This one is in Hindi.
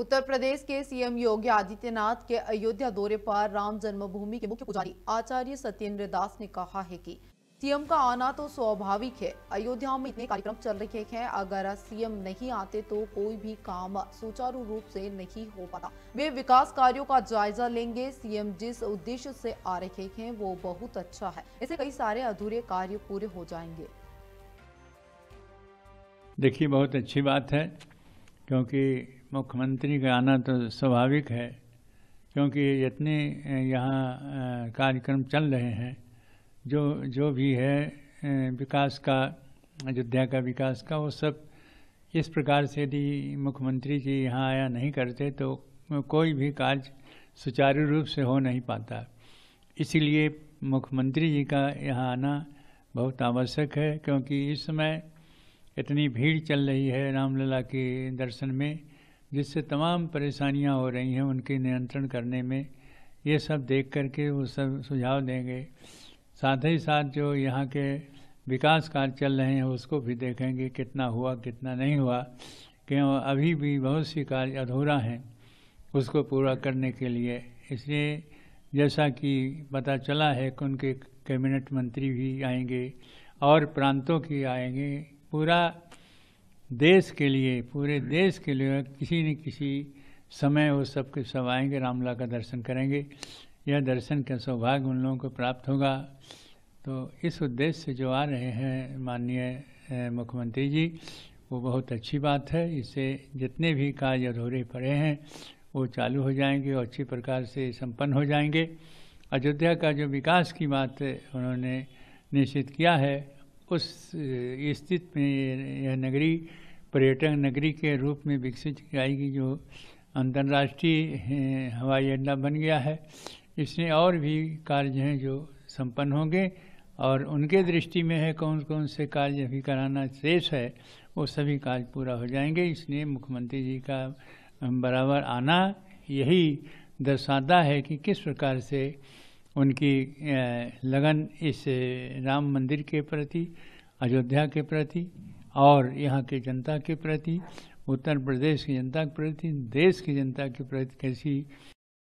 उत्तर प्रदेश के सीएम योगी आदित्यनाथ के अयोध्या दौरे पर राम जन्मभूमि के मुख्य पुजारी आचार्य सत्येंद्र दास ने कहा है कि सीएम का आना तो स्वाभाविक है अयोध्या में इतने कार्यक्रम चल रहे हैं अगर सीएम नहीं आते तो कोई भी काम सुचारू रूप से नहीं हो पाता वे विकास कार्यों का जायजा लेंगे सीएम जिस उद्देश्य से आ रहे हैं वो बहुत अच्छा है इसे कई सारे अधूरे कार्य पूरे हो जाएंगे देखिए बहुत अच्छी बात है क्योंकि मुख्यमंत्री का आना तो स्वाभाविक है क्योंकि इतने यहाँ कार्यक्रम चल रहे हैं जो जो भी है विकास का अयोध्या का विकास का वो सब इस प्रकार से यदि मुख्यमंत्री जी यहाँ आया नहीं करते तो कोई भी कार्य सुचारू रूप से हो नहीं पाता इसीलिए मुख्यमंत्री जी का यहाँ आना बहुत आवश्यक है क्योंकि इस समय इतनी भीड़ चल रही है रामलला के दर्शन में जिससे तमाम परेशानियां हो रही हैं उनके नियंत्रण करने में ये सब देख करके वो सब सुझाव देंगे साथ ही साथ जो यहाँ के विकास कार्य चल रहे हैं उसको भी देखेंगे कितना हुआ कितना नहीं हुआ क्यों अभी भी बहुत सी कार्य अधूरा हैं उसको पूरा करने के लिए इसलिए जैसा कि पता चला है कि उनके कैबिनेट मंत्री भी आएंगे और प्रांतों की आएंगे पूरा देश के लिए पूरे देश के लिए किसी न किसी समय वो सब के सब आएंगे रामला का दर्शन करेंगे यह दर्शन का सौभाग्य उन लोगों को प्राप्त होगा तो इस उद्देश्य से जो आ रहे हैं माननीय मुख्यमंत्री जी वो बहुत अच्छी बात है इससे जितने भी कार्य अधूरे पड़े हैं वो चालू हो जाएंगे और अच्छी प्रकार से संपन्न हो जाएंगे अयोध्या का जो विकास की बात उन्होंने निश्चित किया है उस स्थित में यह नगरी पर्यटन नगरी के रूप में विकसित की जाएगी जो अंतर्राष्ट्रीय हवाई अड्डा बन गया है इसमें और भी कार्य हैं जो संपन्न होंगे और उनके दृष्टि में है कौन कौन से कार्य अभी कराना शेष है वो सभी कार्य पूरा हो जाएंगे इसलिए मुख्यमंत्री जी का बराबर आना यही दर्शाता है कि किस प्रकार से उनकी लगन इस राम मंदिर के प्रति अयोध्या के प्रति और यहाँ के जनता के प्रति उत्तर प्रदेश की जनता के प्रति देश की जनता के प्रति कैसी